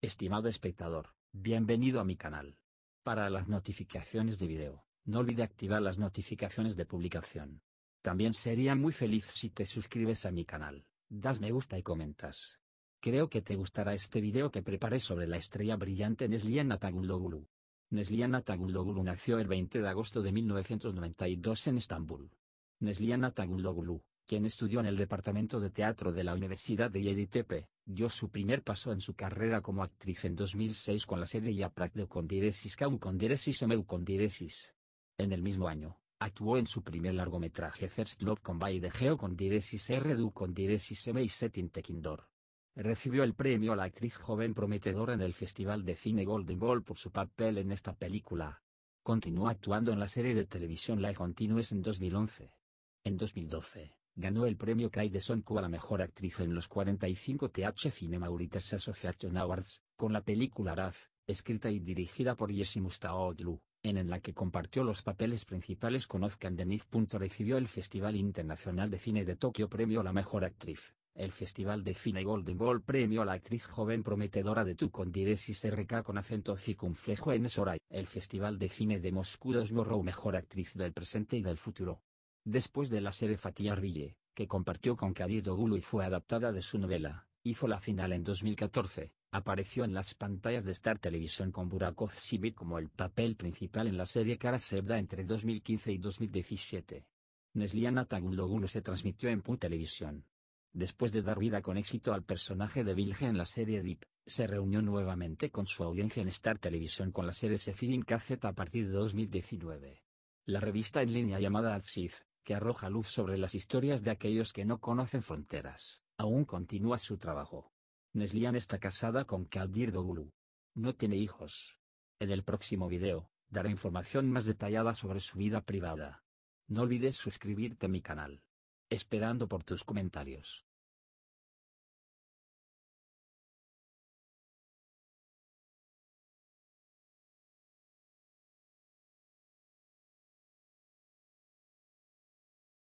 Estimado espectador, bienvenido a mi canal. Para las notificaciones de video, no olvide activar las notificaciones de publicación. También sería muy feliz si te suscribes a mi canal, das me gusta y comentas. Creo que te gustará este video que preparé sobre la estrella brillante Nesliana Neslian Nesliana Logulu nació el 20 de agosto de 1992 en Estambul. Nesliana Taguloglu, quien estudió en el Departamento de Teatro de la Universidad de Yeditepe, dio su primer paso en su carrera como actriz en 2006 con la serie Yaprak de Condiresis Kaun Condiresis con Condiresis. En el mismo año, actuó en su primer largometraje First Love Combay de Geo Condiresis R. Condiresis M. y Setin Tekindor. Recibió el premio a la actriz joven prometedora en el Festival de Cine Golden Ball por su papel en esta película. Continuó actuando en la serie de televisión La Continues en 2011. En 2012, ganó el premio de Sonku a la mejor actriz en los 45 TH Cinema Uritas Association Awards, con la película Raz, escrita y dirigida por Yesi Mustaoglu, en, en la que compartió los papeles principales con Ozkan Deniz. Recibió el Festival Internacional de Cine de Tokio Premio a la Mejor Actriz, el Festival de Cine Golden Ball Premio a la Actriz Joven Prometedora de Tukon Diresis RK con acento circunflejo en Soray, el Festival de Cine de Moscú dos Morrow, Mejor Actriz del Presente y del Futuro, Después de la serie fatia rille que compartió con Kadidogulu y fue adaptada de su novela, hizo la final en 2014, apareció en las pantallas de Star Television con Burak Özçivit como el papel principal en la serie Kara Sevda entre 2015 y 2017. Nesliana Tagulogulu se transmitió en Punt Televisión. Después de dar vida con éxito al personaje de Vilge en la serie Deep, se reunió nuevamente con su audiencia en Star Television con la serie Sefirin KZ a partir de 2019. La revista en línea llamada que arroja luz sobre las historias de aquellos que no conocen fronteras, aún continúa su trabajo. Neslian está casada con Kadir Dogulu. No tiene hijos. En el próximo video, daré información más detallada sobre su vida privada. No olvides suscribirte a mi canal. Esperando por tus comentarios.